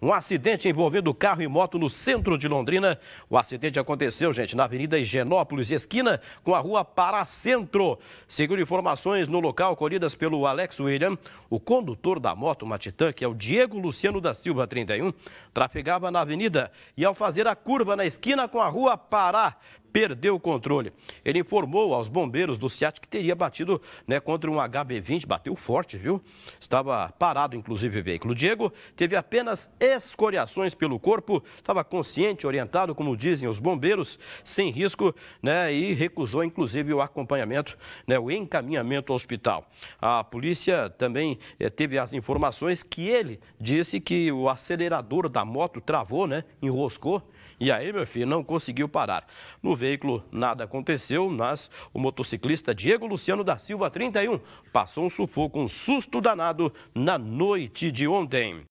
Um acidente envolvendo carro e moto no centro de Londrina. O acidente aconteceu, gente, na Avenida Higienópolis, esquina com a rua Paracentro. Segundo informações no local colhidas pelo Alex William, o condutor da moto, uma Titan, que é o Diego Luciano da Silva, 31, trafegava na avenida e ao fazer a curva na esquina com a rua Pará, perdeu o controle. Ele informou aos bombeiros do SEAT que teria batido né, contra um HB20, bateu forte, viu? Estava parado, inclusive, o veículo. Diego teve apenas escoriações pelo corpo, estava consciente, orientado, como dizem os bombeiros, sem risco, né? E recusou, inclusive, o acompanhamento, né, o encaminhamento ao hospital. A polícia também eh, teve as informações que ele disse que o acelerador da moto travou, né? Enroscou, e aí, meu filho, não conseguiu parar. No veículo, veículo nada aconteceu, mas o motociclista Diego Luciano da Silva, 31, passou um sufoco, um susto danado na noite de ontem.